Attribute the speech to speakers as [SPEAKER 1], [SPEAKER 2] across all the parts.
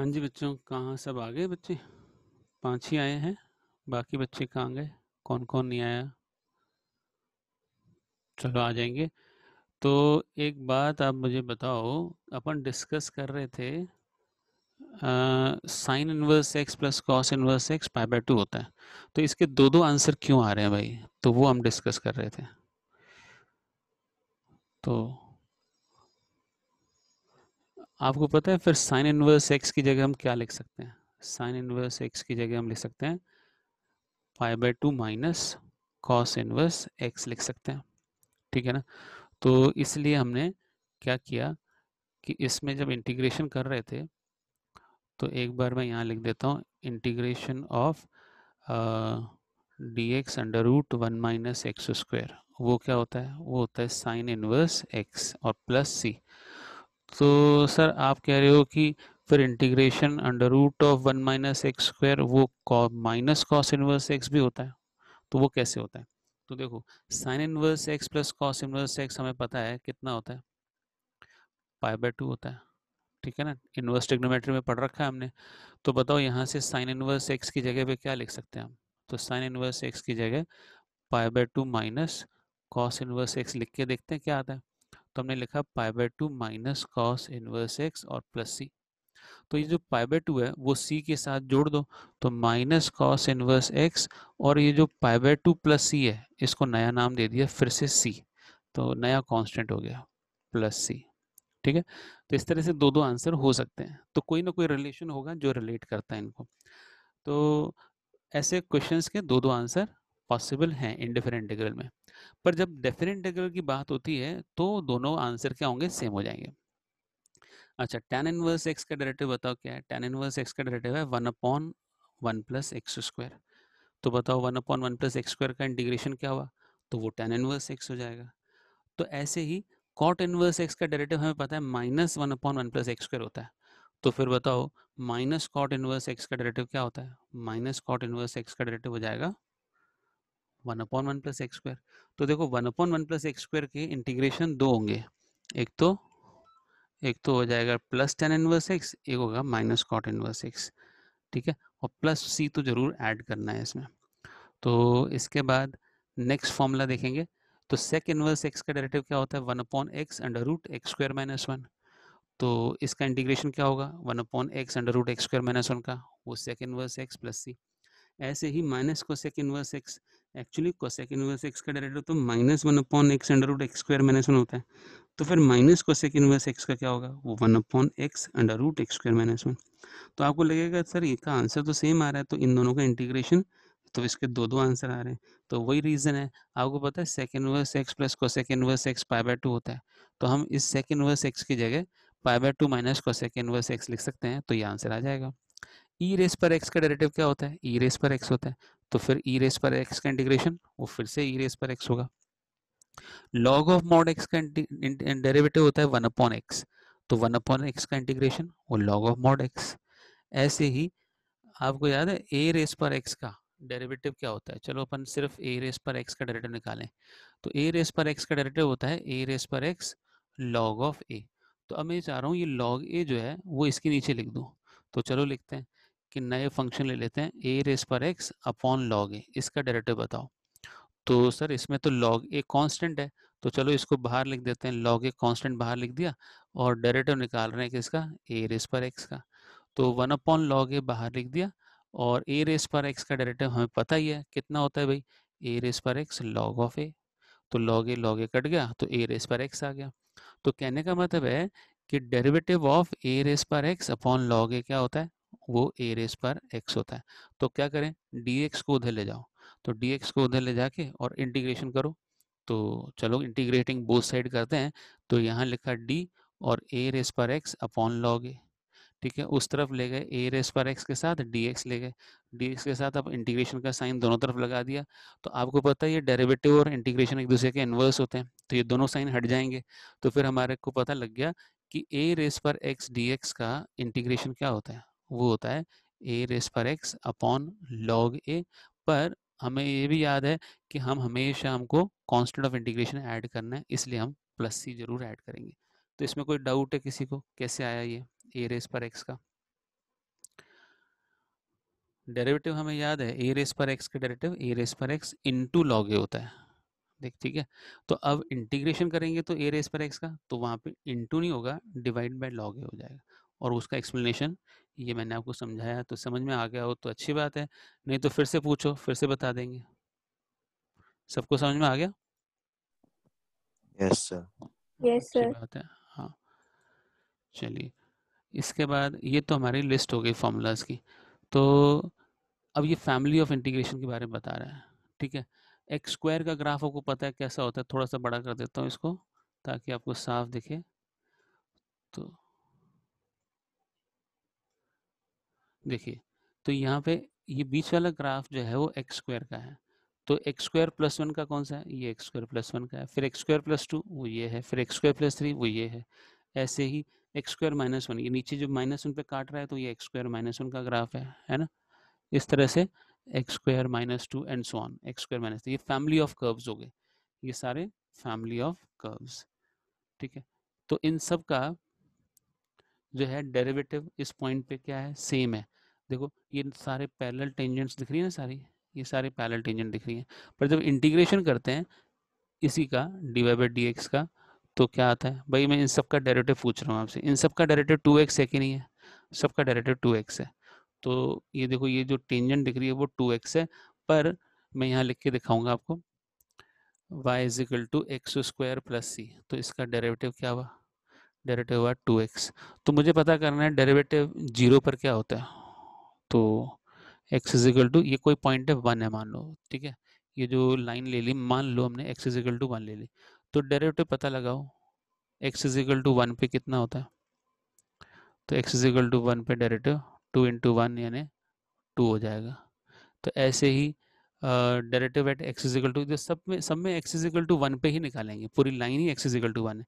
[SPEAKER 1] हाँ जी बच्चों कहाँ सब आ गए बच्चे पांच ही आए हैं बाकी बच्चे कहाँ गए कौन कौन नहीं आया चलो आ जाएंगे तो एक बात आप मुझे बताओ अपन डिस्कस कर रहे थे sine inverse x plus cos inverse X pi by two होता है तो इसके दो दो आंसर क्यों आ रहे हैं भाई तो वो हम डिस्कस कर रहे थे तो आपको पता है फिर साइन इनवर्स एक्स की जगह हम क्या लिख सकते हैं साइन इनवर्स एक्स की जगह हम लिख सकते हैं five by two minus cos inverse X लिख सकते हैं ठीक है ना तो इसलिए हमने क्या किया कि इसमें जब इंटीग्रेशन कर रहे थे तो एक बार मैं यहाँ लिख देता हूँ integration of D X under root one minus x square वो क्या होता है वो होता है साइन इनवर्स एक्स और प्लस सी तो सर आप कह रहे हो कि फिर integration under root of one minus x square वो माइनस कॉस इनवर्स एक्स भी होता है तो वो कैसे होता है तो देखो sine inverse x plus cos inverse X हमें पता है कितना होता है पाई बाय टू होता है ठीक है ना इनवर्स टेग्नोमेट्री में पढ़ रखा है हमने तो बताओ यहाँ से साइन इनवर्स एक्स की जगह पे क्या लिख सकते हैं हम तो साइन इनवर्स एक्स की जगह pi by two minus cos inverse X लिख के देखते हैं क्या आता है तो हमने लिखा pi by two minus cos inverse X और प्लस सी तो ये जो पाई बाई टू है वो सी के साथ जोड़ दो तो माइनस कॉस इनवर्स एक्स और ये जो pi by two plus C है इसको नया नाम दे दिया फिर से सी तो नया कांस्टेंट हो गया प्लस सी ठीक है तो इस तरह से दो दो आंसर हो सकते हैं तो कोई ना कोई रिलेशन होगा जो रिलेट करता है इनको तो ऐसे क्वेश्चंस के दो दो आंसर पॉसिबल हैं इंडिफरेंट इंटीग्रल में पर जब डेफिनेट इंटीग्रल की बात होती है तो दोनों आंसर क्या होंगे सेम हो जाएंगे अच्छा टेन इनवर्स एक्स का डेरेटिव बताओ क्या है टेन इनवर्स एक्स का डेरेटिव है one upon one plus x square तो बताओ one upon one plus x square का इंटीग्रेशन क्या हुआ तो वो टेन इनवर्स एक्स हो जाएगा तो ऐसे ही कॉट इनवर्स एक्स का डेरेटिव हमें पता है minus one upon one plus x square होता है तो फिर बताओ माइनस कॉट इनवर्स एक्स का डेरेटिव क्या होता है माइनस कॉट इनवर्स एक्स का डेरेटिव हो जाएगा one upon one plus x square तो देखो one upon one plus x square के इंटीग्रेशन दो होंगे एक तो एक तो हो जाएगा प्लस टेन इनवर्स एक्स एक होगा माइनस कॉट इनवर्स एक्स ठीक है और प्लस सी तो ज़रूर ऐड करना है इसमें तो इसके बाद नेक्स्ट फॉर्मूला देखेंगे तो सेक इनवर्स एक्स का डेरेटिव क्या होता है one upon x under root x square minus one तो इसका इंटीग्रेशन क्या होगा one upon x under root x square minus one का वो sec inverse x plus c ऐसे ही minus cosec inverse x actually cosec inverse x का derivative तो minus one upon x under root x square minus one होता है तो फिर माइनस कोसेक इनवर्स एक्स का क्या होगा वो one upon x under root x square minus one तो आपको लगेगा सर इसका आंसर तो सेम आ रहा है तो इन दोनों का इंटीग्रेशन तो इसके दो दो आंसर आ रहे हैं तो वही रीज़न है आपको पता है sec inverse x plus cosec inverse x pi by two होता है तो हम इस सेकेंड वर्स एक्स की जगह pi by two minus cosec inverse x लिख सकते हैं तो ये आंसर आ जाएगा ई e रेस पर एक्स का डेरेटिव क्या होता है ई e रेस पर एक्स होता है तो फिर ई e रेस पर एक्स का इंटीग्रेशन वो फिर से ई e रेस पर एक्स होगा लॉग ऑफ मॉड एक्स का डेरिवेटिव होता है वन अपॉन एक्स तो वन अपॉन एक्स का इंटीग्रेशन वो लॉग ऑफ मॉड एक्स ऐसे ही आपको याद है ए रेस पर एक्स का डेरिवेटिव क्या होता है चलो अपन सिर्फ ए रेस पर एक्स का डेरिवेटिव निकालें तो ए रेस पर एक्स का डेरिवेटिव होता है ए रेस पर एक्स लॉग ऑफ ए तो अब मैं चाह रहा हूँ ये लॉग ए जो है वो इसके नीचे लिख दूँ तो चलो लिखते हैं कि नए फंक्शन ले लेते हैं ए रेस पर एक्स अपॉन लॉग ए इसका डायरेक्टिव बताओ तो सर इसमें तो लॉग ए कांस्टेंट है तो चलो इसको बाहर लिख देते हैं लॉग ए कांस्टेंट बाहर लिख दिया और डायरेक्टिव निकाल रहे हैं किसका ए रेस पर एक्स का तो वन अपॉन लॉग ए बाहर लिख दिया और ए रेस पर एक्स का डायरेक्टिव हमें पता ही है कितना होता है भाई ए रेस पर एक्स लॉग ऑफ तो ए तो log a log a cut गया तो ए रेस पर एक्स आ गया तो कहने का मतलब है कि डेरिवेटिव ऑफ ए रेस पर एक्स अपॉन लॉग ए क्या होता है वो ए रेस पर एक्स होता है तो क्या करें डी एक्स को उधर ले जाओ तो डी एक्स को उधर ले जाके और इंटीग्रेशन करो तो चलो इंटीग्रेटिंग बोथ साइड करते हैं तो यहाँ लिखा डी और ए रेस पर एक्स अपॉन लॉग ए ठीक है उस तरफ ले गए ए रेस पर एक्स के साथ डी एक्स ले गए डी एक्स के साथ आप इंटीग्रेशन का साइन दोनों तरफ लगा दिया तो आपको पता है ये डेरिवेटिव और इंटीग्रेशन एक दूसरे के इन्वर्स होते हैं तो ये दोनों साइन हट जाएंगे तो फिर हमारे को पता लग गया कि ए रेस पर एक्स डी एक्स का इंटीग्रेशन क्या होता है वो होता है ए रेस पर एक्स अपॉन लॉग ए पर हमें ये भी याद है कि हम हमेशा हमको कांस्टेंट ऑफ इंटीग्रेशन ऐड करना है इसलिए हम प्लस सी जरूर ऐड करेंगे तो इसमें कोई डाउट है किसी को कैसे आया ये ए रेस पर एक्स का डेरिवेटिव हमें याद है ए रेस पर एक्स का डेरिवेटिव ए रेस पर एक्स इंटू लॉग ए होता है देख ठीक है तो अब इंटीग्रेशन करेंगे तो ए रेस पर एक्स का तो वहाँ पे इंटू नहीं होगा डिवाइड बाय लॉग ए हो जाएगा और उसका एक्सप्लेनेशन ये मैंने आपको समझाया तो समझ में आ गया हो तो अच्छी बात है नहीं तो फिर से पूछो फिर से बता देंगे सबको समझ में आ गया यस सर यस सर बात है हाँ चलिए इसके बाद ये तो हमारी लिस्ट हो गई फॉर्मूलाज की तो अब ये फैमिली ऑफ इंटीग्रेशन के बारे में बता रहे हैं ठीक है एक्स स्क्वायर का ग्राफ आपको पता है कैसा होता है थोड़ा सा बड़ा कर देता हूँ इसको ताकि आपको साफ दिखे तो देखिए तो यहाँ पे ये बीच वाला ग्राफ जो है वो एक्स स्क्वायर का है तो एक्स स्क्वायर प्लस वन का कौन सा है ये एक्स स्क्वायर प्लस वन का है फिर एक्स स्क्वायर प्लस टू वो ये है फिर एक्स स्क्वायर प्लस थ्री वो ये है ऐसे ही एक्स स्क्वायर माइनस वन ये नीचे जो माइनस वन पे काट रहा है तो ये एक्स स्क्वायर माइनस वन का ग्राफ है है ना इस तरह से x square minus two and so on x square minus ये फैमिली ऑफ कर्व्स हो गए ये सारे फैमिली ऑफ कर्व्स ठीक है तो इन सब का जो है डेरिवेटिव इस पॉइंट पे क्या है सेम है देखो ये सारे पैरेलल टेंजेंट्स दिख रही है ना सारी ये सारे पैरेलल टेंजेंट दिख रही है पर जब इंटीग्रेशन करते हैं इसी का d y by D x का तो क्या आता है भाई मैं इन सब का पूछ रहा हूँ आपसे इन सब का डायरेटिव टू एक्स है कि नहीं है सबका डायरेटिव टू एक्स है तो ये देखो ये जो टेंजेंट दिख रही है वो टू एक्स है पर मैं यहाँ लिख के दिखाऊंगा आपको y is equal to x square plus सी तो इसका डेरेवेटिव क्या हुआ डेरेटिव हुआ टू एक्स तो मुझे पता करना है डेरेवेटिव जीरो पर क्या होता है तो एक्स इज इक्वल टू ये कोई पॉइंट है वन है मान लो ठीक है ये जो लाइन ले ली मान लो हमने x is equal to one ले ली तो डेरेवेटिव पता लगाओ x is equal to one पे कितना होता है तो x is equal to one पे डेरेटिव टू इंटू वन यानी टू हो जाएगा तो ऐसे ही derivative at x is equal to सब में सब में x is equal to one पे ही निकालेंगे पूरी लाइन ही x is equal to one है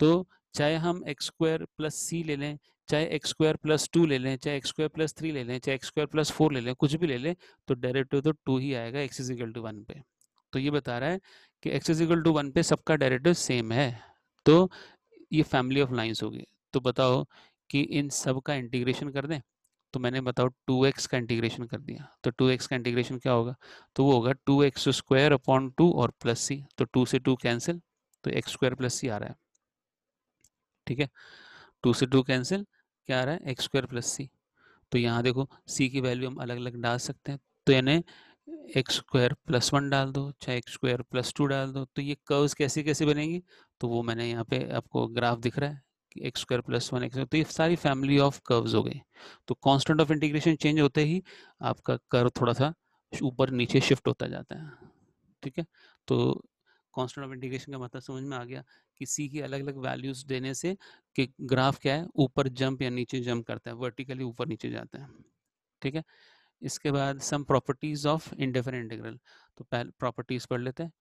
[SPEAKER 1] तो चाहे हम एक्स स्क्वायर प्लस सी ले लें चाहे एक्स स्क्वायर प्लस टू ले लें चाहे एक्स स्क्वायर प्लस थ्री ले लें चाहे एक्स स्क्वायर प्लस फोर ले लें कुछ भी ले लें तो डायरेक्टिव तो टू ही आएगा एक्स इजिकल टू वन पे तो ये बता रहा है कि एक्स इजिकल टू वन पे सबका डायरेक्टिव सेम है तो ये फैमिली ऑफ लाइन्स होगी तो बताओ कि इन सब का इंटीग्रेशन कर दें तो मैंने बताओ टू एक्स का इंटीग्रेशन कर दिया तो टू एक्स का इंटीग्रेशन क्या होगा तो वो होगा two x square upon two और प्लस सी तो टू से टू कैंसिल तो एक्स स्क्वायर प्लस सी आ रहा है ठीक है टू से टू कैंसिल क्या आ रहा है एक्स स्क्वायर प्लस सी तो यहाँ देखो सी की वैल्यू हम अलग अलग डाल सकते हैं तो यानी एक्स स्क्वायर प्लस वन डाल दो चाहे एक्स स्क्वायर प्लस टू डाल दो तो ये कर्व्स कैसे कैसे बनेंगे तो वो मैंने यहाँ पे आपको ग्राफ दिख रहा है कि x square plus one x तो ये सारी फैमिली ऑफ कर्व्स हो गए तो कांस्टेंट ऑफ इंटीग्रेशन चेंज होते ही आपका कर्व थोड़ा सा ऊपर नीचे शिफ्ट होता जाता है ठीक है तो कॉन्स्टेंट ऑफ इंटीग्रेशन का मतलब समझ में आ गया किसी की अलग अलग वैल्यूज देने से कि ग्राफ क्या है ऊपर जंप या नीचे जंप करता है वर्टिकली ऊपर नीचे जाता है ठीक है इसके बाद some properties of indefinite integral तो पहले प्रॉपर्टीज पढ़ लेते हैं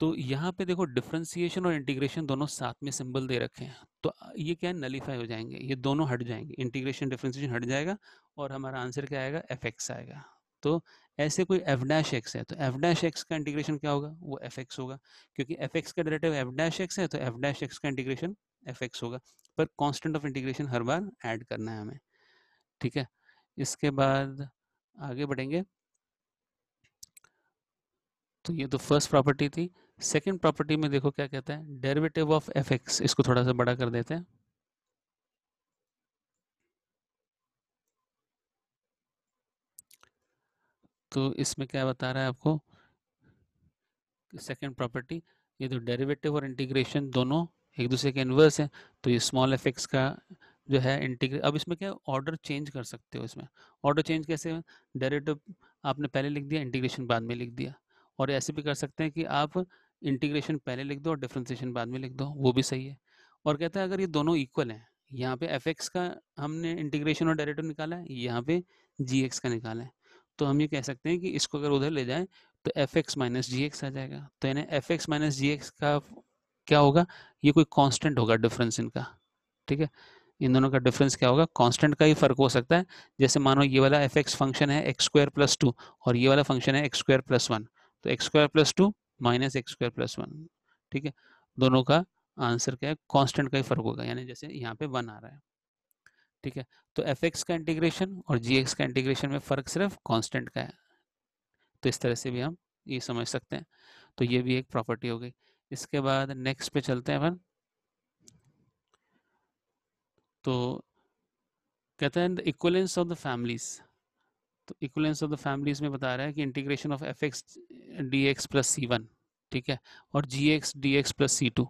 [SPEAKER 1] तो यहाँ पे देखो डिफ्रेंसिएशन और इंटीग्रेशन दोनों साथ में सिंबल दे रखे हैं तो ये क्या है नलीफाई हो जाएंगे ये दोनों हट जाएंगे इंटीग्रेशन डिफ्रेंसिएशन हट जाएगा और हमारा आंसर क्या आएगा एफ आएगा तो ऐसे कोई एफ डैश एक्स है तो एफ डैश एक्स का इंटीग्रेशन क्या होगा वो एफ एक्स होगा क्योंकि एफ एक्स का डेरेटिव एफ डैश एक्स है तो एफ डैश एक्स का इंटीग्रेशन एफ एक्स होगा पर कांस्टेंट ऑफ इंटीग्रेशन हर बार ऐड करना है हमें ठीक है इसके बाद आगे बढ़ेंगे तो ये तो फर्स्ट प्रॉपर्टी थी सेकेंड प्रॉपर्टी में देखो क्या कहता है डेरिवेटिव ऑफ एफ एक्स इसको थोड़ा सा बड़ा कर देते हैं तो इसमें क्या बता रहा है आपको सेकेंड प्रॉपर्टी ये तो डेरिवेटिव और इंटीग्रेशन दोनों एक दूसरे के इन्वर्स है तो ये स्मॉल एफ एक्स का जो है इंटीग्रे अब इसमें क्या ऑर्डर चेंज कर सकते हो इसमें ऑर्डर चेंज कैसे डेरिवेटिव आपने पहले लिख दिया इंटीग्रेशन बाद में लिख दिया और ऐसे भी कर सकते हैं कि आप इंटीग्रेशन पहले लिख दो और डिफ्रेंसिएशन बाद में लिख दो वो भी सही है और कहता है अगर ये दोनों इक्वल हैं यहाँ पे एफ का हमने इंटीग्रेशन और डायरेटिव निकाला है यहाँ पे जी का निकाला है तो हम ये कह सकते हैं कि इसको अगर उधर ले जाएं तो f x minus g x आ जाएगा तो यानी f x minus g x का क्या होगा ये कोई कांस्टेंट होगा डिफरेंस इनका ठीक है इन दोनों का डिफरेंस क्या होगा कांस्टेंट का ही फर्क हो सकता है जैसे मानो ये वाला एफ एक्स फंक्शन है एक्स स्क्वायर प्लस टू और ये वाला फंक्शन है एक्स स्क्वायर प्लस वन तो x square plus two minus x square plus one ठीक है दोनों का आंसर क्या है कांस्टेंट का ही फर्क होगा यानी जैसे यहाँ पे वन आ रहा है ठीक है तो एफ एक्स का इंटीग्रेशन और जी एक्स का इंटीग्रेशन में फ़र्क सिर्फ कांस्टेंट का है तो इस तरह से भी हम ये समझ सकते हैं तो ये भी एक प्रॉपर्टी हो गई इसके बाद नेक्स्ट पे चलते हैं अपन तो कहते हैं इक्वलेंस ऑफ द फैमिलीज तो इक्वलेंस ऑफ द फैमिलीज में बता रहा है कि integration of f x D x plus c one ठीक है और g x D x plus c two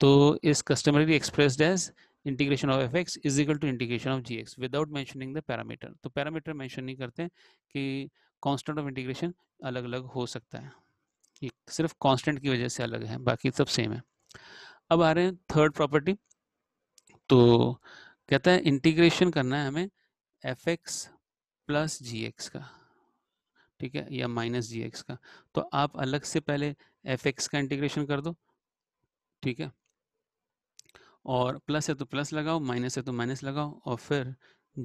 [SPEAKER 1] तो is customary express as integration of f x is equal to integration of g x without mentioning the parameter तो parameter mention नहीं करते कि constant of integration अलग अलग हो सकता है ये सिर्फ कॉन्स्टेंट की वजह से अलग है बाकी सब सेम है अब आ रहे हैं थर्ड प्रॉपर्टी तो कहता है इंटीग्रेशन करना है हमें f x plus g x का ठीक है या माइनस जी एक्स का तो आप अलग से पहले एफ एक्स का इंटीग्रेशन कर दो ठीक है और प्लस है तो प्लस लगाओ माइनस है तो माइनस लगाओ और फिर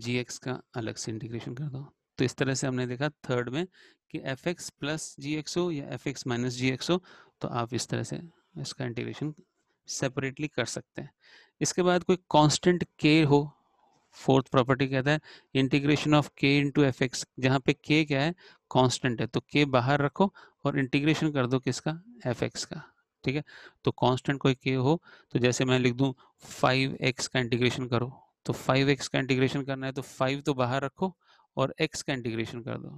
[SPEAKER 1] जी एक्स का अलग से इंटीग्रेशन कर दो तो इस तरह से हमने देखा थर्ड में कि f x plus g x हो या f x minus g x हो तो आप इस तरह से इसका इंटीग्रेशन सेपरेटली कर सकते हैं इसके बाद कोई कांस्टेंट के हो फोर्थ प्रॉपर्टी कहता है integration of k into f x जहाँ पे के क्या है कांस्टेंट है तो के बाहर रखो और इंटीग्रेशन कर दो किसका एफ एक्स का ठीक है तो कांस्टेंट कोई के हो तो जैसे मैं लिख दूं फाइव एक्स का इंटीग्रेशन करो तो फाइव एक्स का इंटीग्रेशन करना है तो फाइव तो बाहर रखो और एक्स का इंटीग्रेशन कर दो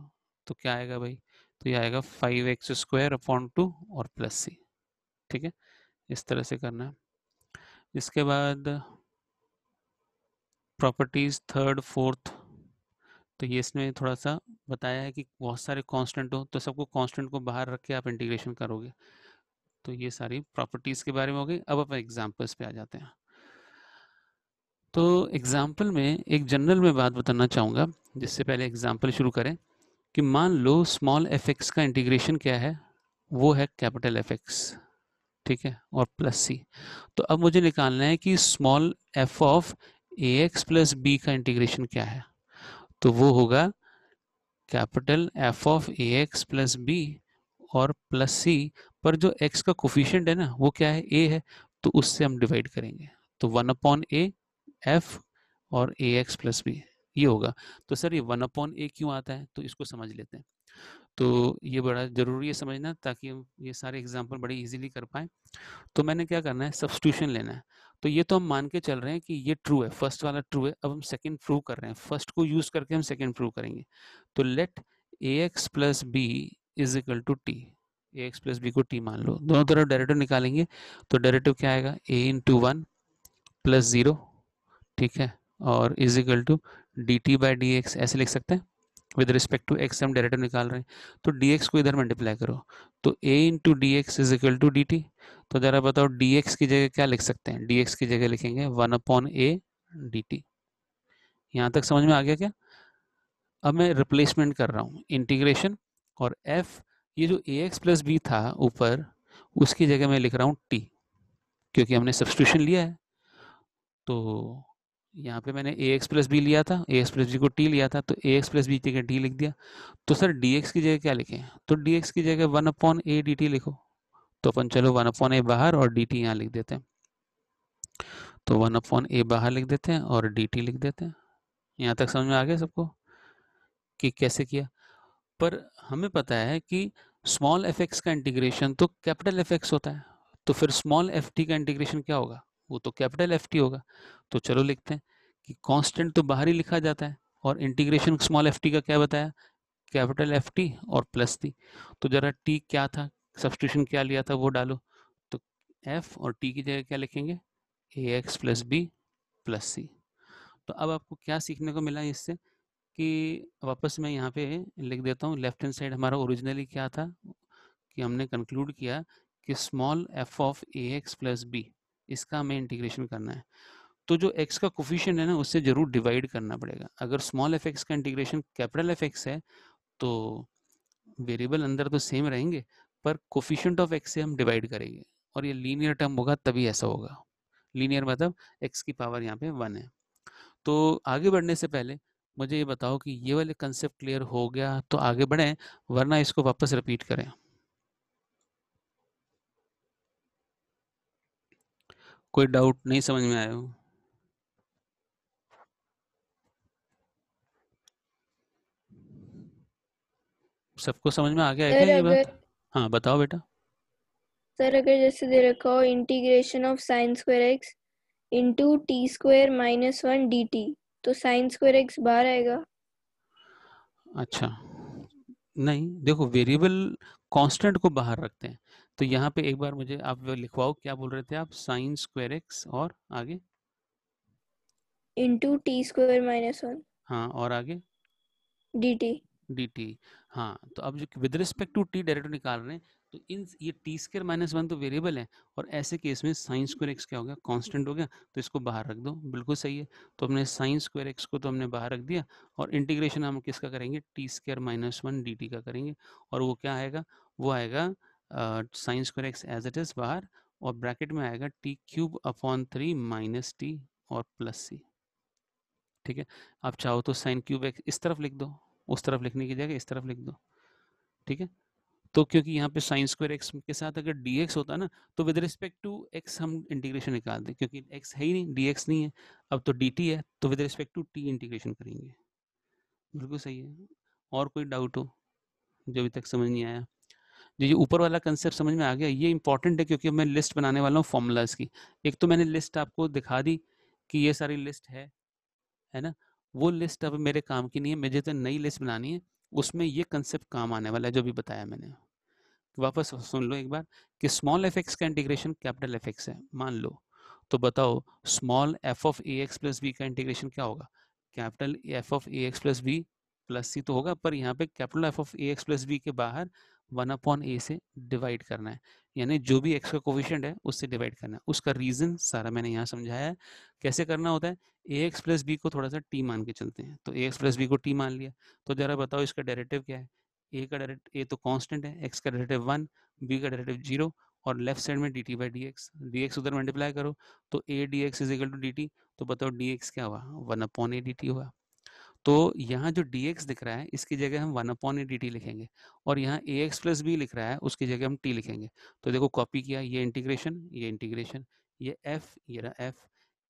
[SPEAKER 1] तो क्या आएगा भाई तो ये आएगा five x square upon two और प्लस सी ठीक है इस तरह से करना है इसके बाद प्रॉपर्टीज थर्ड फोर्थ तो ये इसमें थोड़ा सा बताया है कि बहुत सारे कांस्टेंट हो तो सबको कांस्टेंट को बाहर रख के आप इंटीग्रेशन करोगे तो ये सारी प्रॉपर्टीज़ के बारे में हो गई अब आप एग्जाम्पल्स पे आ जाते हैं तो एग्जाम्पल में एक जनरल में बात बताना चाहूँगा जिससे पहले एग्जाम्पल शुरू करें कि मान लो स्मॉल एफ का इंटीग्रेशन क्या है वो है कैपिटल एफ एक्स ठीक है और प्लस सी तो अब मुझे निकालना है कि small F of A x plus B का इंटीग्रेशन क्या है तो वो होगा capital F of A x plus B और प्लस सी पर जो एक्स का कोफिशियंट है ना वो क्या है ए है तो उससे हम डिवाइड करेंगे तो वन अपॉन ए एफ और ए एक्स प्लस बी ये होगा तो सर ये वन अपॉन ए क्यों आता है तो इसको समझ लेते हैं तो ये बड़ा ज़रूरी है समझना ताकि हम ये सारे एग्जाम्पल बड़े इजीली कर पाएँ तो मैंने क्या करना है सब्सटीट्यूशन लेना है तो ये तो हम मान के चल रहे हैं कि ये ट्रू है फर्स्ट वाला ट्रू है अब हम सेकेंड प्रूव कर रहे हैं फर्स्ट को यूज़ करके हम सेकेंड प्रूव करेंगे तो let a x plus b is equal to t a x plus B को टी मान लो दोनों तरफ डेरेटिव निकालेंगे तो डेरेटिव क्या आएगा a into one plus zero ठीक है और is equal to D T by D x ऐसे लिख सकते हैं विद रिस्पेक्ट टू एक्स हम डेरेटिव निकाल रहे हैं तो डी एक्स को इधर मल्टीप्लाई करो तो a into d x is equal to D T तो ज़रा बताओ डी एक्स की जगह क्या लिख सकते हैं डी एक्स की जगह लिखेंगे one upon A D t यहाँ तक समझ में आ गया क्या अब मैं रिप्लेसमेंट कर रहा हूँ इंटीग्रेशन और एफ ये जो ए एक्स प्लस बी था ऊपर उसकी जगह मैं लिख रहा हूँ टी क्योंकि हमने सब्सटीट्यूशन लिया है तो यहाँ पे मैंने ए एक्स प्लस बी लिया था ए एक्स प्लस बी को टी लिया था तो ए एक्स प्लस बी की जगह डी लिख दिया तो सर डी एक्स की जगह क्या लिखें तो डी एक्स की जगह one upon A D t लिखो तो अपन चलो वन अपॉन ए बाहर और डी टी यहाँ लिख देते हैं तो वन अपॉन ए बाहर लिख देते हैं और डी टी लिख देते हैं यहाँ तक समझ में आ गया सबको कि कैसे किया पर हमें पता है कि स्मॉल एफ एक्स का इंटीग्रेशन तो कैपिटल एफ एक्स होता है तो फिर स्मॉल एफ टी का इंटीग्रेशन क्या होगा वो तो कैपिटल एफ टी होगा तो चलो लिखते हैं कि कांस्टेंट तो बाहर ही लिखा जाता है और इंटीग्रेशन स्मॉल एफ टी का क्या बताया कैपिटल एफ टी और प्लस टी तो ज़रा टी क्या था सब्सटीट्यूशन क्या लिया था वो डालो तो एफ और टी की जगह क्या लिखेंगे ए एक्स प्लस बी प्लस सी तो अब आपको क्या सीखने को मिला इससे कि वापस मैं यहाँ पे लिख देता हूँ लेफ्ट हैंड साइड हमारा ओरिजिनली क्या था कि हमने कंक्लूड किया कि small F of A x plus B इसका हमें इंटीग्रेशन करना है तो जो एक्स का कोफिशियंट है ना उससे जरूर डिवाइड करना पड़ेगा अगर स्मॉल एफ एक्स का इंटीग्रेशन कैपिटल एफ एक्स है तो वेरिएबल अंदर तो सेम रहेंगे पर कोफिशियंट ऑफ एक्स से हम डिवाइड करेंगे और ये लीनियर टर्म होगा तभी ऐसा होगा लीनियर मतलब एक्स की पावर यहाँ पे वन है तो आगे बढ़ने से पहले मुझे ये बताओ कि ये वाले कंसेप्ट क्लियर हो गया तो आगे बढ़ें वरना इसको वापस रिपीट करें कोई डाउट नहीं समझ में आया सबको समझ में आ गया है ये बात हाँ बताओ बेटा
[SPEAKER 2] सर अगर जैसे दे रखा हो integration of sine square x into t square minus one d T तो साइन स्क्वायर एक्स बाहर आएगा
[SPEAKER 1] अच्छा नहीं देखो वेरिएबल कांस्टेंट को बाहर रखते हैं तो यहाँ पे एक बार मुझे आप लिखवाओ क्या बोल रहे थे आप साइन स्क्वायर एक्स और आगे
[SPEAKER 2] into t square minus one
[SPEAKER 1] हाँ और आगे डी टी डी टी हाँ तो अब जो with respect to t direct निकाल रहे हैं तो इन ये टी स्केयर माइनस वन तो वेरिएबल है और ऐसे केस में साइंस स्क्वेयर एक्स क्या हो गया कांस्टेंट हो गया तो इसको बाहर रख दो बिल्कुल सही है तो हमने साइंस स्क्वेयर एक्स को तो हमने बाहर रख दिया और इंटीग्रेशन हम किसका करेंगे t square minus one d का करेंगे और वो क्या आएगा वो आएगा sine square x as it is बाहर और ब्रैकेट में आएगा t cube upon three minus t और प्लस सी ठीक है आप चाहो तो साइन क्यूब एक्स इस तरफ लिख दो उस तरफ लिखने की जगह इस तरफ लिख दो ठीक है तो क्योंकि यहाँ पे साइन स्क्वायर एक्स के साथ अगर डी एक्स होता ना तो विद रिस्पेक्ट टू एक्स हम इंटीग्रेशन निकाल दें क्योंकि एक्स है ही नहीं डी एक्स नहीं है अब तो डी टी है तो with respect to T integration करेंगे बिल्कुल सही है और कोई डाउट हो जो अभी तक समझ नहीं आया जो ये ऊपर वाला कंसेप्ट समझ में आ गया ये इंपॉर्टेंट है क्योंकि मैं लिस्ट बनाने वाला हूँ फॉर्मूलाज की एक तो मैंने लिस्ट आपको दिखा दी कि ये सारी लिस्ट है है ना वो लिस्ट अब मेरे काम की नहीं है मुझे तो नई लिस्ट बनानी है उसमें ये कंसेप्ट काम आने वाला है जो भी बताया मैंने वापस सुन लो एक बार कि स्मॉल एफ एक्स का इंटीग्रेशन कैपिटल एफ एक्स है मान लो तो बताओ small F of A x plus B का इंटीग्रेशन क्या होगा capital F of A x plus B plus सी तो होगा पर यहाँ पे capital F of A x plus B के बाहर वन अपॉन ए से डिवाइड करना है यानी जो भी एक्स का कोविशेंट है उससे डिवाइड करना है उसका रीज़न सारा मैंने यहाँ समझाया है कैसे करना होता है ए एक्स प्लस बी को थोड़ा सा टी मान के चलते हैं तो ए एक्स प्लस बी को टी मान लिया तो ज़रा बताओ इसका डेरेटिव क्या है ए का डायरेक्ट ए तो कांस्टेंट है एक्स का डेरेटिव वन बी का डेरेटिव जीरो और लेफ्ट साइड में D T by D X D X उधर मल्टीप्लाई करो तो A D x is equal to D T तो बताओ डी एक्स क्या हुआ one upon A D T हुआ तो यहाँ जो डी एक्स दिख रहा है इसकी जगह हम one upon A D T लिखेंगे और यहाँ ए एक्स प्लस बी लिख रहा है उसकी जगह हम टी लिखेंगे तो देखो कॉपी किया ये इंटीग्रेशन ये इंटीग्रेशन ये एफ ये F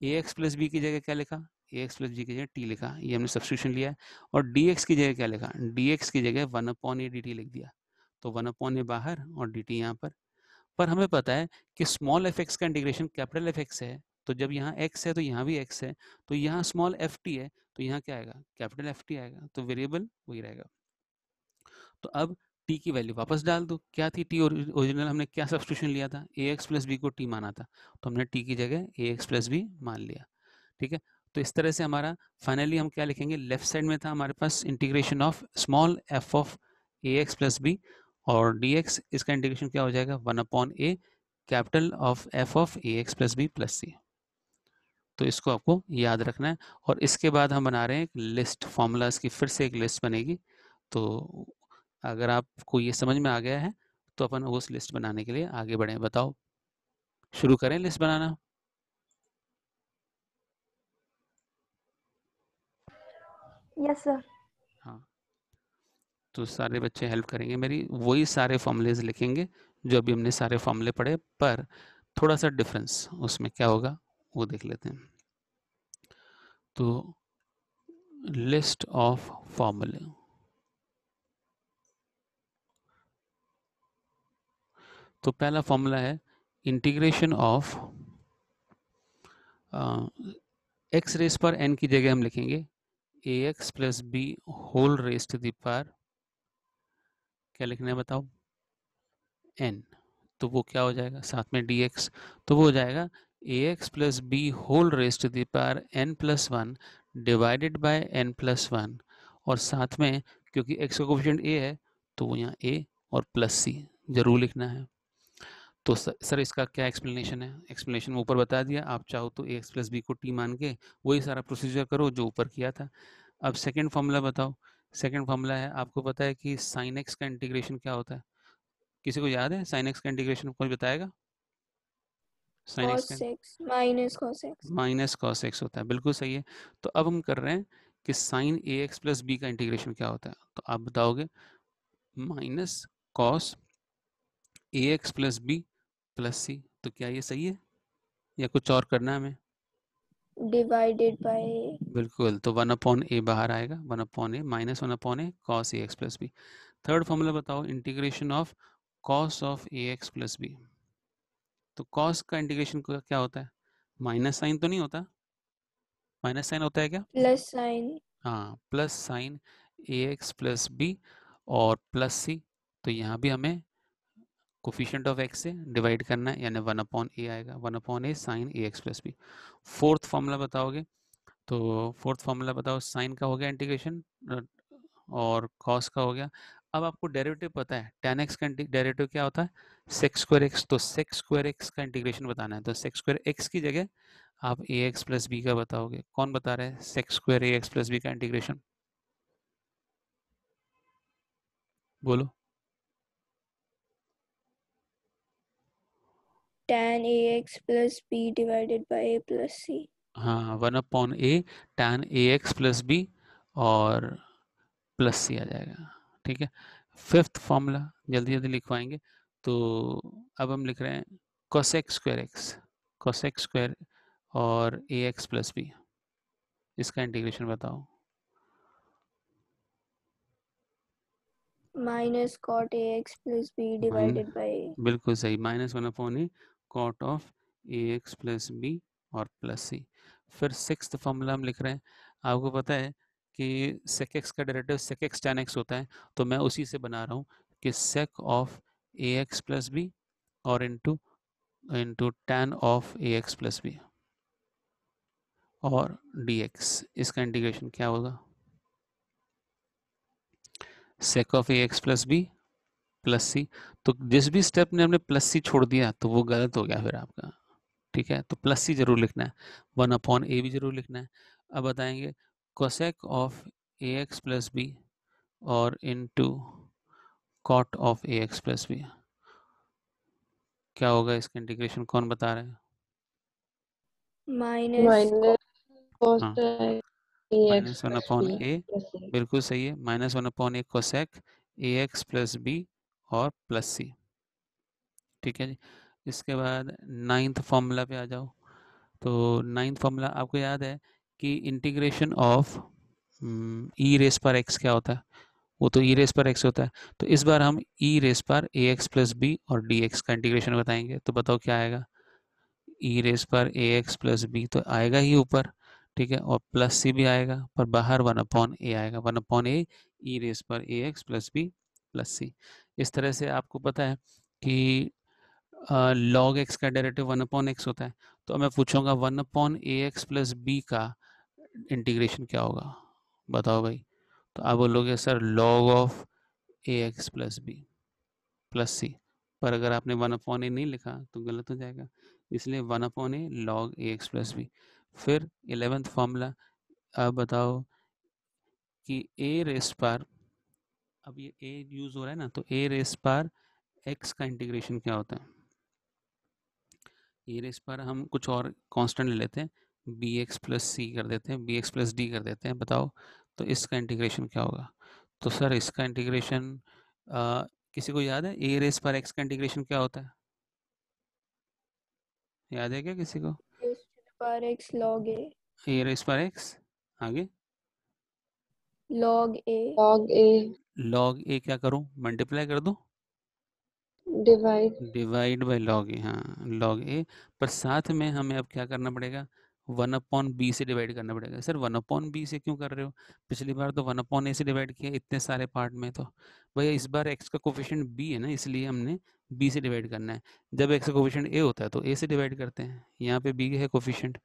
[SPEAKER 1] A x plus B की जगह क्या लिखा ए एक्स प्लस जी की जगह टी लिखा ये हमने सब्सिट्यूशन लिया है और डी एक्स की जगह क्या लिखा डी एक्स की जगह one upon A D T लिख दिया तो वन अपॉन ए बाहर और डी टी यहाँ पर पर हमें पता है कि स्मॉल एफ एक्स का इंटीग्रेशन कैपिटल एफ एक्स है तो जब यहाँ एक्स है तो यहाँ भी एक्स है तो यहाँ स्मॉल एफ टी है तो यहाँ क्या आएगा कैपिटल एफ टी आएगा तो वेरिएबल वही रहेगा तो अब टी की वैल्यू वापस डाल दो क्या थी टी ओरिजिनल हमने क्या सब्सिट्यूशन लिया था ए एक्स प्लस बी को टी माना था तो हमने टी की जगह ए एक्स प्लस बी मान लिया ठीक है तो इस तरह से हमारा फाइनली हम क्या लिखेंगे लेफ्ट साइड में था हमारे पास integration of small F of A x plus B और डी एक्स इसका इंटीग्रेशन क्या हो जाएगा one upon A capital of F of A x plus B plus सी तो इसको आपको याद रखना है और इसके बाद हम बना रहे हैं एक लिस्ट फॉर्मूलाज की फिर से एक लिस्ट बनेगी तो अगर आपको ये समझ में आ गया है तो अपन उस लिस्ट बनाने के लिए आगे बढ़ें बताओ शुरू करें लिस्ट बनाना यस सर हाँ तो सारे बच्चे हेल्प करेंगे मेरी वही सारे फॉर्मूले लिखेंगे जो अभी हमने सारे फॉर्मूले पढ़े पर थोड़ा सा डिफरेंस उसमें क्या होगा वो देख लेते हैं तो लिस्ट ऑफ फॉर्मूले तो पहला फॉर्मूला है इंटीग्रेशन ऑफ एक्स रेस पर एन की जगह हम लिखेंगे ए x plus B whole raise to क्या लिखना है बताओ एन तो वो क्या हो जाएगा साथ में डी एक्स तो वो हो जाएगा A x plus B whole raise to N plus one divided by N plus one और साथ में क्योंकि एक्स का कोफिशिएंट ए है तो वो यहाँ ए और प्लस सी जरूर लिखना है तो सर इसका क्या एक्सप्लेनेशन है एक्सप्लेनेशन ऊपर बता दिया आप चाहो तो ए एक्स प्लस बी को टी मान के वही सारा प्रोसीजर करो जो ऊपर किया था अब सेकेंड फार्मूला बताओ सेकेंड फार्मूला है आपको पता है कि साइन एक्स का इंटीग्रेशन क्या होता है किसी को याद है साइन एक्स का इंटीग्रेशन कोई बताएगा माइनस कॉस एक्स होता है बिल्कुल सही है तो अब हम कर रहे हैं कि sine A x plus B का इंटीग्रेशन क्या होता है तो आप बताओगे minus cos A x plus B plus सी तो क्या ये सही है या कुछ और करना है हमें
[SPEAKER 2] डिवाइडेड बाय
[SPEAKER 1] बिल्कुल तो वन अपॉन ए बाहर आएगा one upon A minus one upon A cos A x plus B third formula बताओ integration of cos of A x plus B तो कॉस का इंटीग्रेशन क्या होता है माइनस साइन तो नहीं होता माइनस साइन होता है क्या
[SPEAKER 2] प्लस साइन
[SPEAKER 1] हाँ plus sine A x plus B और प्लस सी तो यहाँ भी हमें कोफिशियंट ऑफ एक्स से डिवाइड करना है यानी वन अपॉन ए आएगा one upon A sine A x plus B fourth formula बताओगे तो फोर्थ फार्मूला बताओ साइन का हो गया इंटीग्रेशन और कॉस का हो गया अब आपको डेरिवेटिव पता है टेन एक्स का डेरिवेटिव क्या होता है सेक्स स्क्वायर एक्स तो सेक्स स्क्वायर एक्स का इंटीग्रेशन बताना है तो सेक्स स्क्वायर एक्स की जगह आप ए एक्स प्लस बी का बताओगे कौन बता रहे हैं sec square A x plus B का इंटीग्रेशन बोलो
[SPEAKER 2] tan ax plus b divided by a plus c
[SPEAKER 1] हाँ one upon a tan ax plus b और plus c आ जाएगा ठीक है फिफ्थ फॉर्मूला जल्दी जल्दी लिखवाएंगे तो अब हम लिख रहे हैं cos x square x cos x square और ए एक्स प्लस बी इसका इंटीग्रेशन बताओ
[SPEAKER 2] minus cot A x plus B divided by
[SPEAKER 1] बिल्कुल सही minus one upon A cot of A x plus B और प्लस सी फिर six formula हम लिख रहे हैं आपको पता है कि sec x का डायरेटिव sec x tan x होता है तो मैं उसी से बना रहा हूँ कि sec of A x plus B और into into tan of A x plus B और डी एक्स इसका इंटीग्रेशन क्या होगा sec of A x plus B plus सी तो जिस भी स्टेप में हमने प्लस सी छोड़ दिया तो वो गलत हो गया फिर आपका ठीक है तो प्लस सी जरूर लिखना है वन अपॉन ए भी जरूर लिखना है अब बताएंगे cosec of A x plus B और into cot of A x plus B क्या होगा इसका इंटीग्रेशन कौन बता रहे हैं
[SPEAKER 2] माइनस वन अपॉन ए
[SPEAKER 1] बिल्कुल सही है minus one upon A cosec A x plus B और प्लस सी ठीक है जी इसके बाद नाइन्थ फॉर्मूला पे आ जाओ तो नाइन्थ फार्मूला आपको याद है कि इंटीग्रेशन ऑफ ई रेस पर एक्स क्या होता है वो तो ई रेस पर एक्स होता है तो इस बार हम ई रेस पर ए एक्स प्लस बी और डी एक्स का इंटीग्रेशन बताएंगे तो बताओ क्या आएगा ई रेस पर ए एक्स प्लस बी तो आएगा ही ऊपर ठीक है और प्लस सी भी आएगा पर बाहर वन अपॉन ए आएगा one upon A E raise पर A x plus B plus C इस तरह से आपको पता है कि लॉग एक्स का डेरेटिव वन अपॉन एक्स होता है तो मैं पूछूंगा वन अपॉन ए एक्स प्लस बी का इंटीग्रेशन क्या होगा बताओ भाई तो आप बोलोगे sir log of A x plus B plus सी पर अगर आपने वन अपॉन ए नहीं लिखा तो गलत हो जाएगा इसलिए one upon A log A x plus B फिर इलेवेंथ फॉर्मूला आप बताओ कि ए रेस्ट पर अब ये ए यूज़ हो रहा है ना तो ए रेस पर एक्स का इंटीग्रेशन क्या होता है ए रेस पर हम कुछ और कांस्टेंट ले लेते हैं बी एक्स प्लस सी कर देते हैं बी एक्स प्लस डी कर देते हैं बताओ तो इसका इंटीग्रेशन क्या होगा तो सर इसका इंटीग्रेशन किसी को याद है ए रेस पर एक्स का इंटीग्रेशन क्या होता है याद है क्या किसी को
[SPEAKER 2] पर एक्स लॉग ए
[SPEAKER 1] रेस पर एक्स आगे
[SPEAKER 2] log a log a
[SPEAKER 1] log a क्या करूं मल्टीप्लाई कर दूं
[SPEAKER 2] divide
[SPEAKER 1] divide by log a हाँ log a पर साथ में हमें अब क्या करना पड़ेगा वन अपॉन बी से डिवाइड करना पड़ेगा सर वन अपॉन बी से क्यों कर रहे हो पिछली बार तो वन अपॉन ए से डिवाइड किया इतने सारे पार्ट में तो भैया इस बार एक्स का कोफिशियंट बी है ना इसलिए हमने बी से डिवाइड करना है जब एक्स का कोफिशियंट ए होता है तो ए से डिवाइड करते हैं यहाँ पे बी है कोफिशियंट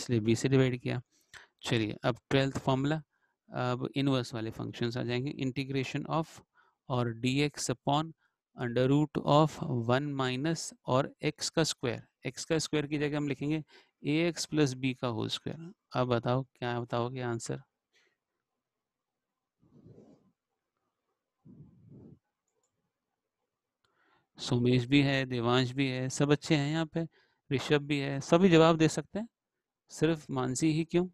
[SPEAKER 1] इसलिए बी से डिवाइड किया चलिए अब ट्वेल्थ फॉर्मूला अब इनवर्स वाले फंक्शंस आ जाएंगे इंटीग्रेशन ऑफ और D X upon under root of one minus और एक्स का स्क्वायर एक्स का स्क्वायर की जगह हम लिखेंगे ए एक्स प्लस बी का होल स्क्वायर अब बताओ क्या बताओगे आंसर सोमेश भी है देवांश भी है सब अच्छे हैं यहाँ पे ऋषभ भी है सभी जवाब दे सकते हैं सिर्फ मानसी ही क्यों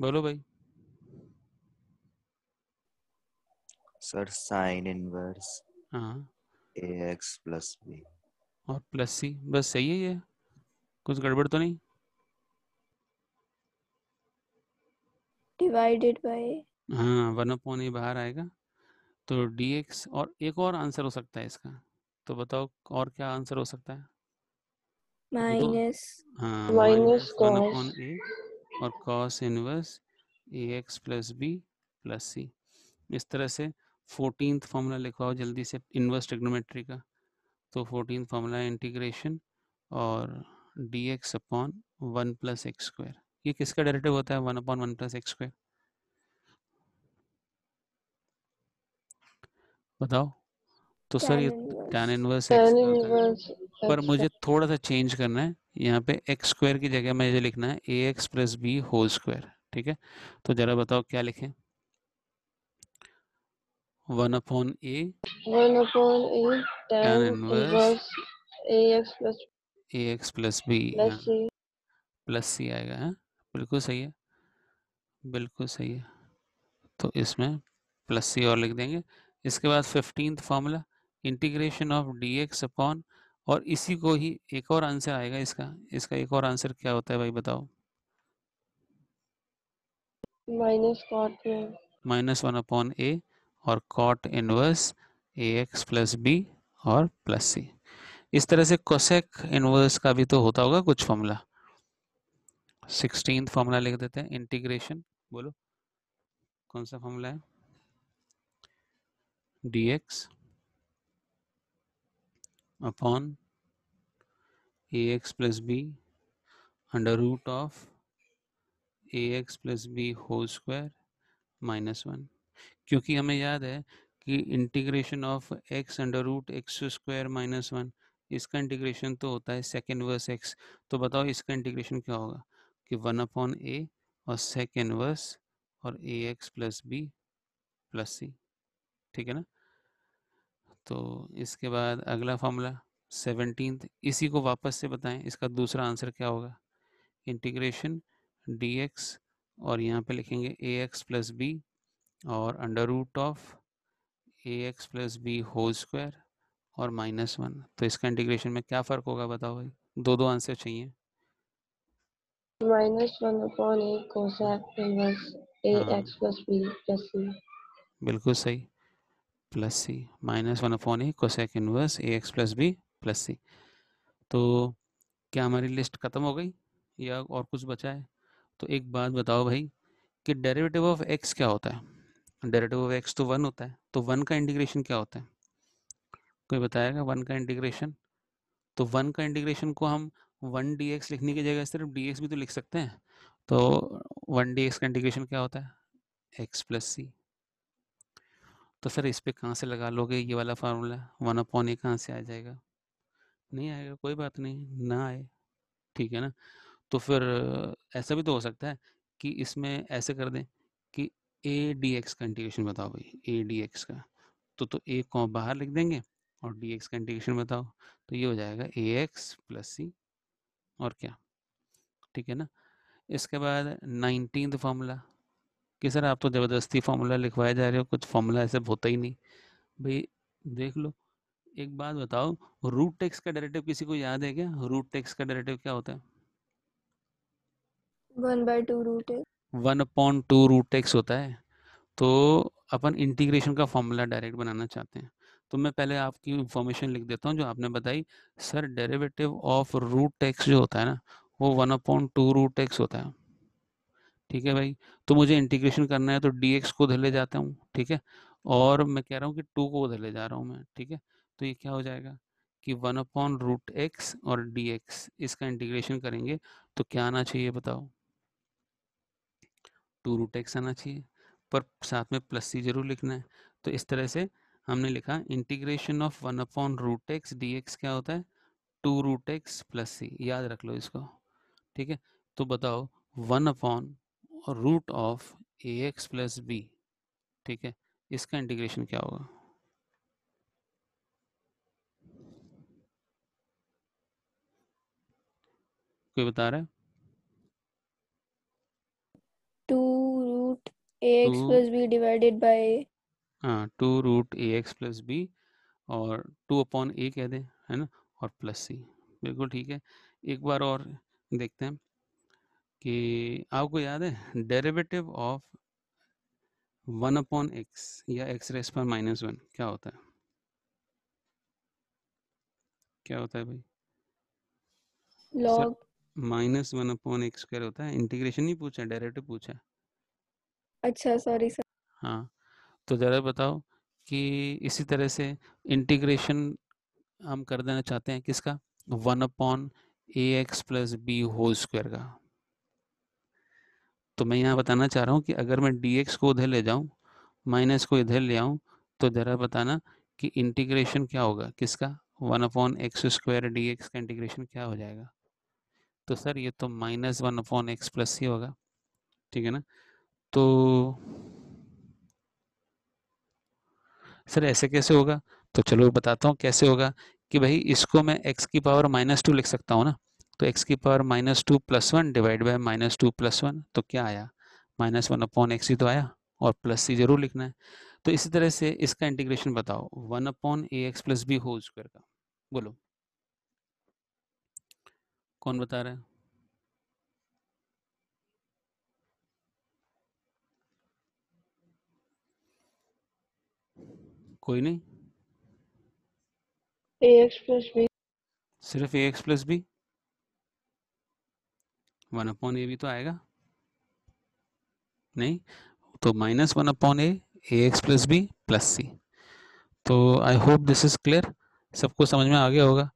[SPEAKER 1] बोलो भाई
[SPEAKER 2] सर साइन इनवर्स हाँ ए एक्स प्लस बी
[SPEAKER 1] और प्लस सी बस सही है ये कुछ गड़बड़ तो नहीं
[SPEAKER 2] डिवाइडेड बाय
[SPEAKER 1] हाँ वन अपॉन ए बाहर आएगा तो डी एक्स और एक और आंसर हो सकता है इसका तो बताओ और क्या आंसर हो सकता है
[SPEAKER 2] minus minus one upon
[SPEAKER 1] A और cos inverse A x plus B plus C इस तरह से फोर्टीन फार्मूला लिखवाओ जल्दी से इनवर्स टेग्नोमेट्री का तो फोर्टीन फार्मूला इंटीग्रेशन और D X upon one plus x square ये किसका डेरेटिव होता है one upon one plus x square बताओ तो सर ये टैन इनवर्स पर मुझे थोड़ा सा चेंज करना है यहाँ पे एक्स स्क्वायर की जगह में ये लिखना है A x plus B whole square ठीक है तो जरा बताओ क्या लिखें one upon A
[SPEAKER 2] one upon A tan inverse A x plus
[SPEAKER 1] A x plus B plus C आएगा है हाँ? बिल्कुल सही है बिल्कुल सही है तो इसमें प्लस सी और लिख देंगे इसके बाद fifteenth formula integration of D X upon और इसी को ही एक और आंसर आएगा इसका इसका एक और आंसर क्या होता है भाई बताओ minus minus one upon A और cot inverse A x plus B और प्लस सी इस तरह से कोसेक इनवर्स का भी तो होता होगा कुछ फॉर्मूला सिक्सटीन फॉर्मूला लिख देते हैं इंटीग्रेशन बोलो कौन सा फॉर्मूला है D X upon A x plus B under root of A x plus B whole square minus one क्योंकि हमें याद है कि integration of X under root x square minus one इसका इंटीग्रेशन तो होता है सेकेंड वर्स एक्स तो बताओ इसका इंटीग्रेशन क्या होगा कि वन अपॉन ए और सेकेंड वर्स और A x plus B plus सी ठीक है ना तो इसके बाद अगला फॉर्मूला सेवनटीन इसी को वापस से बताएं इसका दूसरा आंसर क्या होगा इंटीग्रेशन डी एक्स और यहाँ पे लिखेंगे ए एक्स प्लस बी और under root of A x plus B whole square और माइनस वन तो इसका इंटीग्रेशन में क्या फ़र्क होगा बताओ भाई दो दो आंसर चाहिए
[SPEAKER 2] minus one upon A cosec inverse हाँ। A x plus B plus C
[SPEAKER 1] बिल्कुल सही plus C minus one upon A cosec inverse A x plus B plus सी तो क्या हमारी लिस्ट ख़त्म हो गई या और कुछ बचा है तो एक बात बताओ भाई कि डेरिवेटिव ऑफ एक्स क्या होता है डेरिवेटिव ऑफ एक्स तो वन होता है तो वन का इंटीग्रेशन क्या होता है कोई बताएगा वन का इंटीग्रेशन तो वन का इंटीग्रेशन को हम वन डी एक्स लिखने की जगह सिर्फ डी एक्स भी तो लिख सकते हैं तो वन डी एक्स का इंटीग्रेशन क्या होता है एक्स प्लस सी तो सर इस पर कहाँ से लगा लोगे ये वाला फार्मूला वन अपॉन ए कहाँ से आ जाएगा नहीं आएगा कोई बात नहीं ना आए ठीक है ना तो फिर ऐसा भी तो हो सकता है कि इसमें ऐसे कर दें कि ए डी एक्स का इंटीग्रेशन बताओ भाई ए डी एक्स का तो तो ए को बाहर लिख देंगे और डी एक्स का इंटीग्रेशन बताओ तो ये हो जाएगा ए एक्स प्लस सी और क्या ठीक है ना इसके बाद नाइनटीन फार्मूला कि सर आप तो ज़बरदस्ती फार्मूला लिखवाए जा रहे हो कुछ फार्मूला ऐसे होता ही नहीं भाई देख लो एक बात बताओ रूट टेक्स का डेरिवेटिव किसी को याद है क्या रूट टेक्स का डेरिवेटिव क्या होता है one upon two root X होता है तो अपन इंटीग्रेशन का फॉर्मूला डायरेक्ट बनाना चाहते हैं तो मैं पहले आपकी इंफॉर्मेशन लिख देता हूं जो आपने बताई sir derivative of root X जो होता है ना वो one upon two root X होता है ठीक है भाई तो मुझे इंटीग्रेशन करना है तो डी एक्स को उधर ले जाता हूँ ठीक है और मैं कह रहा हूँ कि टू को उधर ले जा रहा हूँ मैं ठीक है तो ये क्या हो जाएगा कि वन अपॉन रूट एक्स और डी एक्स इसका इंटीग्रेशन करेंगे तो क्या आना चाहिए बताओ टू रूट एक्स आना चाहिए पर साथ में प्लस सी जरूर लिखना है तो इस तरह से हमने लिखा integration of one upon root X D X क्या होता है two root X plus C याद रख लो इसको ठीक है तो बताओ one upon root of A x plus B ठीक है इसका इंटीग्रेशन क्या होगा पे बता रहा है
[SPEAKER 2] two root a x plus B divided by
[SPEAKER 1] हाँ two root a x plus B और टू अपॉन ए कह दें है ना और प्लस सी बिल्कुल ठीक है एक बार और देखते हैं कि आपको याद है derivative of one upon x या एक्स रेस पर माइनस वन क्या होता है क्या होता है भाई log minus one upon x square होता है इंटीग्रेशन नहीं पूछा डायरेक्ट पूछा
[SPEAKER 2] अच्छा सॉरी सर
[SPEAKER 1] हाँ तो ज़रा बताओ कि इसी तरह से इंटीग्रेशन हम कर देना चाहते हैं किसका वन अपॉन ए x plus B whole square का तो मैं यहाँ बताना चाह रहा हूँ कि अगर मैं डी एक्स को उधर ले जाऊँ माइनस को इधर ले आऊँ तो ज़रा बताना कि इंटीग्रेशन क्या होगा किसका one upon x square d x का इंटीग्रेशन क्या हो जाएगा तो सर ये तो minus one upon x plus ही होगा ठीक है ना तो सर ऐसे कैसे होगा तो चलो बताता हूँ कैसे होगा कि भाई इसको मैं x की पावर माइनस टू लिख सकता हूँ ना तो x की power minus two plus one divide by minus two plus one तो क्या आया माइनस वन अपॉन एक्स ही तो आया और प्लस सी जरूर लिखना है तो इसी तरह से इसका इंटीग्रेशन बताओ वन अपॉन ए x plus B whole square का बोलो कौन बता रहा है कोई नहीं एक्स प्लस बी सिर्फ a x plus b one upon a भी तो आएगा नहीं तो minus one upon a a x plus B plus सी तो I hope this is clear सबको समझ में आ गया होगा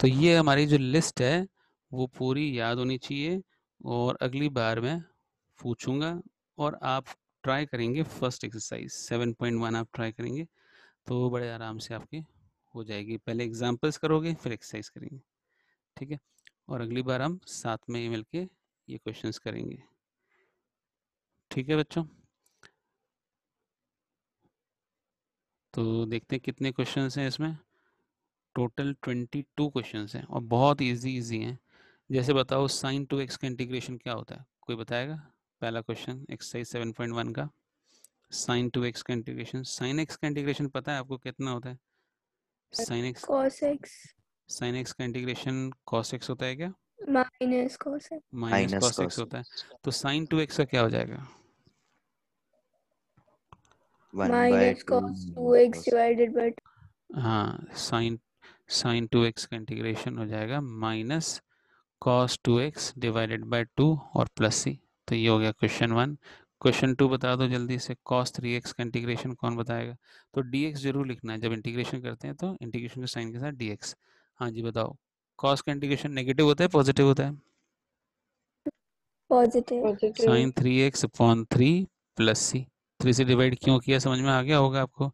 [SPEAKER 1] तो ये हमारी जो लिस्ट है वो पूरी याद होनी चाहिए और अगली बार मैं पूछूंगा और आप ट्राई करेंगे first exercise seven point one आप ट्राई करेंगे तो बड़े आराम से आपकी हो जाएगी पहले एग्जाम्पल्स करोगे फिर एक्सरसाइज करेंगे ठीक है और अगली बार हम साथ में मिल के ये क्वेश्चंस करेंगे ठीक है बच्चों तो देखते हैं कितने क्वेश्चंस हैं इसमें टोटल ट्वेंटी टू क्वेश्चन हैं और बहुत ईजी ईजी हैं जैसे बताओ साइन टू एक्स का इंटीग्रेशन क्या होता है कोई बताएगा पहला question exercise seven point one का साइन टू एक्स का इंटीग्रेशन साइन एक्स का इंटीग्रेशन पता है आपको कितना होता है sine x cos x sine x का इंटीग्रेशन कॉस एक्स होता है क्या
[SPEAKER 2] minus cos x
[SPEAKER 1] minus cos x होता है तो साइन टू एक्स का क्या हो जाएगा minus cos
[SPEAKER 2] two x divided by
[SPEAKER 1] हाँ साइन साइन टू एक्स का इंटीग्रेशन हो जाएगा minus cos two x divided by two और प्लस सी तो ये हो गया क्वेश्चन वन क्वेश्चन टू बता दो जल्दी से कॉस थ्री एक्स का इंटीग्रेशन कौन बताएगा तो डी एक्स जरूर लिखना है जब इंटीग्रेशन करते हैं तो इंटीग्रेशन के साइन के साथ डी एक्स हाँ जी बताओ कॉस का इंटीग्रेशन नेगेटिव होता है पॉजिटिव होता है sine three x upon three plus c three से डिवाइड क्यों किया समझ में आ गया होगा आपको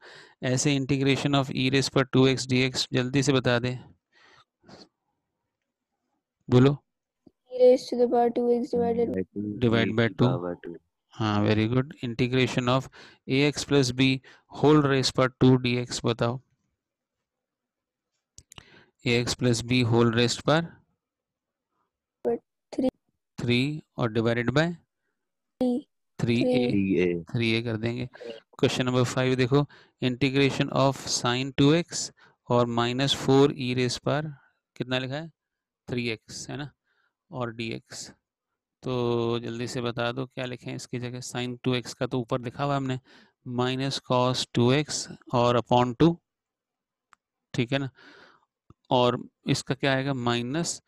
[SPEAKER 1] ऐसे इंटीग्रेशन ऑफ ई रेस पर टू एक्स डी एक्स जल्दी से बता दें बोलो डिवाइड बाय टू हाँ very good integration of A x plus B whole raise पर टू डी एक्स बताओ a x plus B whole raise पर थ्री और divided by three a three ए कर देंगे क्वेश्चन नंबर फाइव देखो integration of sine two x और minus four e raise पर कितना लिखा है थ्री एक्स है ना और डी एक्स तो जल्दी से बता दो क्या लिखें इसकी जगह साइन टू एक्स का तो ऊपर लिखा हुआ हमने माइनस कॉस टू एक्स और अपॉन टू ठीक है ना और इसका क्या आएगा minus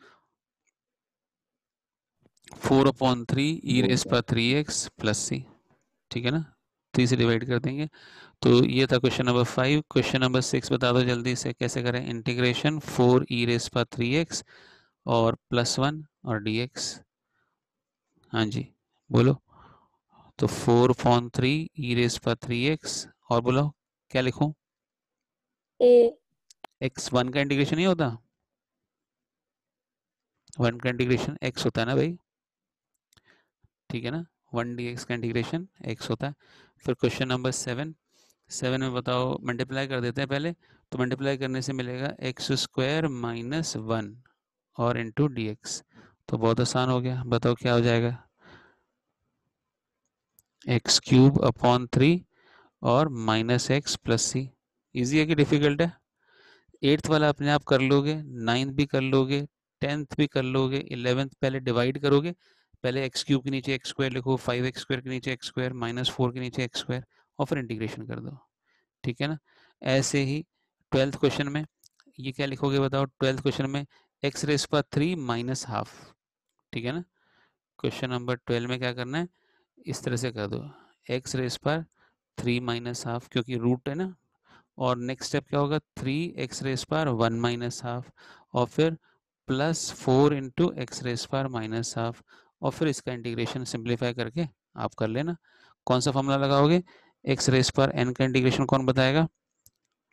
[SPEAKER 1] four upon three e raise पर थ्री एक्स प्लस सी ठीक है ना थ्री से डिवाइड कर देंगे तो ये था question number five question number six बता दो जल्दी से कैसे करें इंटीग्रेशन फोर ई रेस पर थ्री एक्स और प्लस वन और डी एक्स हाँ जी बोलो तो four upon three e raise पर थ्री एक्स और बोलो क्या लिखूं एक्स वन का इंटीग्रेशन नहीं होता वन का इंटीग्रेशन एक्स होता है ना भाई ठीक है ना वन डी एक्स का इंटीग्रेशन एक्स होता है फिर क्वेश्चन नंबर सेवन सेवन में बताओ मल्टीप्लाई कर देते हैं पहले तो मल्टीप्लाई करने से मिलेगा एक्स स्क्वायर माइनस वन और इंटू डी एक्स तो बहुत आसान हो गया बताओ क्या हो जाएगा एक्स क्यूब अपॉन थ्री और minus x plus c easy है कि डिफिकल्ट है एट्थ वाला अपने आप कर लोगे नाइन्थ भी कर लोगे टेंथ भी कर लोगे इलेवेंथ पहले डिवाइड करोगे पहले एक्स क्यूब के नीचे एक्स स्क्वायर लिखो फाइव एक्स स्क्वायर के नीचे एक्स स्क्वायर माइनस फोर के नीचे एक्स स्क्वायर और फिर इंटीग्रेशन कर दो ठीक है ना ऐसे ही ट्वेल्थ क्वेश्चन में ये क्या लिखोगे बताओ ट्वेल्थ क्वेश्चन में एक्स रेस पर थ्री माइनस हाफ ठीक है ना क्वेश्चन नंबर ट्वेल्व में क्या करना है इस तरह से कर दो एक्स रेस पर थ्री माइनस हाफ क्योंकि रूट है ना और नेक्स्ट स्टेप क्या होगा थ्री एक्स रेस पर वन माइनस हाफ और फिर plus four into x raise पर माइनस हाफ और फिर इसका इंटीग्रेशन सिंप्लीफाई करके आप कर लेना कौन सा फॉर्मूला लगाओगे एक्स रेस पर एन का इंटीग्रेशन कौन बताएगा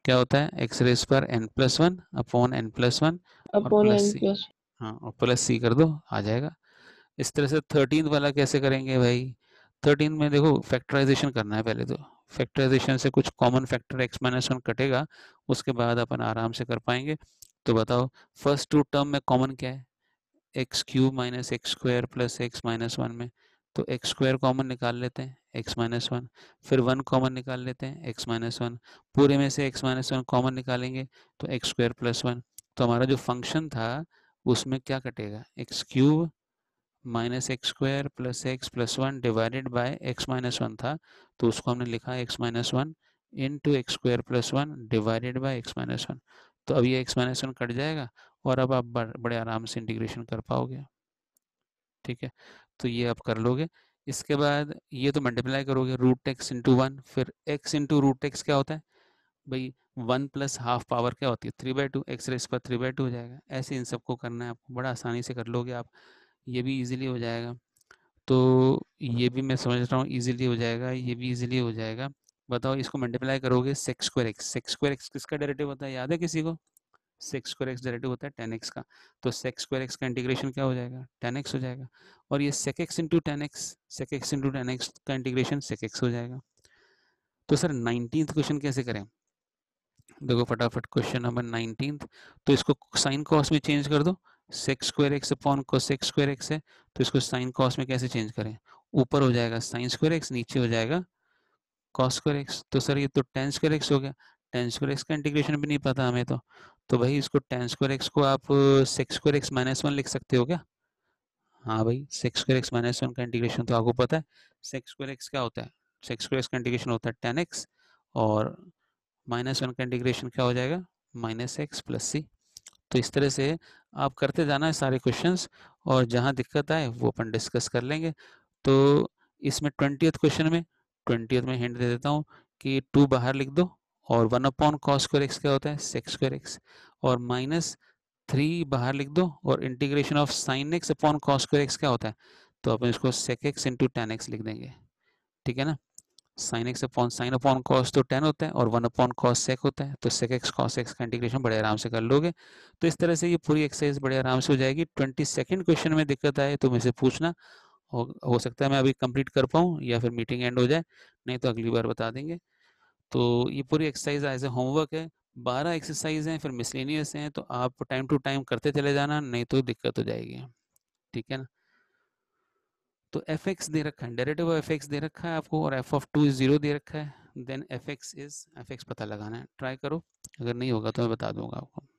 [SPEAKER 1] क्या होता है एक्स रेस पर n plus one upon n plus one अब प्लस सी हाँ और प्लस सी कर दो आ जाएगा इस तरह से थर्टीन वाला कैसे करेंगे भाई थर्टीन में देखो फैक्टराइजेशन करना है पहले तो फैक्टराइजेशन से कुछ common factor x minus one कटेगा उसके बाद अपन आराम से कर पाएंगे तो बताओ फर्स्ट टू टर्म में कॉमन क्या है x cube minus x square plus x minus one में तो एक्स स्क्वायर कॉमन निकाल लेते हैं एक्स माइनस वन फिर वन कॉमन निकाल लेते हैं एक्स माइनस वन पूरे में से एक्स माइनस वन कॉमन निकालेंगे तो एक्स स्क्वायर प्लस वन तो हमारा जो फंक्शन था उसमें क्या कटेगा x cube minus x square plus x plus one divided by x minus one था तो उसको हमने लिखा x minus one into x square plus one divided by x minus one तो अब ये एक्स माइनस वन कट जाएगा और अब आप बड़े आराम से इंटीग्रेशन कर पाओगे ठीक है तो ये आप कर लोगे इसके बाद ये तो मल्टीप्लाई करोगे रूट एक्स इंटू वन फिर एक्स इंटू रूट एक्स क्या होता है भाई वन प्लस हाफ पावर क्या होती है three by two x raise पर थ्री बाई टू हो जाएगा ऐसे इन सबको करना है आपको बड़ा आसानी से कर लोगे आप ये भी इजीली हो जाएगा तो ये भी मैं समझ रहा हूँ इजीली हो जाएगा ये भी इजीली हो जाएगा बताओ इसको मल्टीप्लाई करोगे sec square x sec square x किसका डायरेटिव होता है याद है किसी को सेक्स स्क्वायर एक्स डायरेटिव होता है टेन एक्स का तो सेक्स स्क्वायर एक्स का इंटीग्रेशन क्या हो जाएगा टेन एक्स हो जाएगा और ये sec x into tan x sec x into tan x का इंटीग्रेशन सेक एक्स हो जाएगा तो सर नाइनटीन क्वेश्चन कैसे करें देखो फटाफट क्वेश्चन नंबर नाइनटीन तो इसको साइन कॉस में चेंज कर दो सेक्स स्क्वायर एक्स अपॉन को सेक्स स्क्वायर एक्स है तो इसको साइन कॉस में कैसे चेंज करें ऊपर हो जाएगा साइन स्क्वायर एक्स नीचे हो जाएगा कॉस स्क्वायर एक्स तो सर ये तो टेन स्क्वायर एक्स हो गया टेन स्क्वायर एक्स का इंटीग्रेशन भी नहीं पता हमें तो तो भाई इसको टेन स्क्वायर एक्स को आप sec square x minus one लिख सकते हो क्या हाँ भाई sec square x minus one का इंटीग्रेशन तो आपको पता है सेक्स स्क्वायर एक्स क्या होता है सेक्स स्क्वायर एक्स का इंटीग्रेशन होता है टेन एक्स और माइनस वन का इंटीग्रेशन क्या हो जाएगा माइनस एक्स प्लस सी तो इस तरह से आप करते जाना है सारे क्वेश्चंस और जहां दिक्कत आए वो अपन डिस्कस कर लेंगे तो इसमें ट्वेंटी क्वेश्चन में ट्वेंटी में हिंट दे देता हूँ कि टू बाहर लिख दो और one upon cos square x क्या होता है सेक्स स्क्र एक्स और माइनस थ्री बाहर लिख दो और integration of sine x upon cos square x क्या होता है तो अपन इसको sec x into tan x लिख देंगे ठीक है ना sine x upon sine upon cos तो टेन होता है और वन अपॉन कॉस सेक होता है तो सेक एक्स कॉस एक्स का इंटीग्रेशन बड़े आराम से कर लोगे तो इस तरह से ये पूरी एक्सरसाइज बड़े आराम से हो जाएगी ट्वेंटी सेकेंड क्वेश्चन में दिक्कत आए तो मुझसे पूछना हो, हो सकता है मैं अभी कंप्लीट कर पाऊँ या फिर मीटिंग एंड हो जाए नहीं तो अगली बार बता देंगे तो ये पूरी एक्सरसाइज एज ए होमवर्क है बारह एक्सरसाइज हैं फिर मिसलिनियस हैं तो आप टाइम टू टाइम करते चले जाना नहीं तो दिक्कत हो जाएगी ठीक है ना तो एफ एक्स दे रखा है डायरेटिव ऑफ एफ एक्स दे रखा है आपको और एफ ऑफ टू जीरो दे रखा है then f x is f x पता लगाना है ट्राई करो अगर नहीं होगा तो मैं बता दूंगा आपको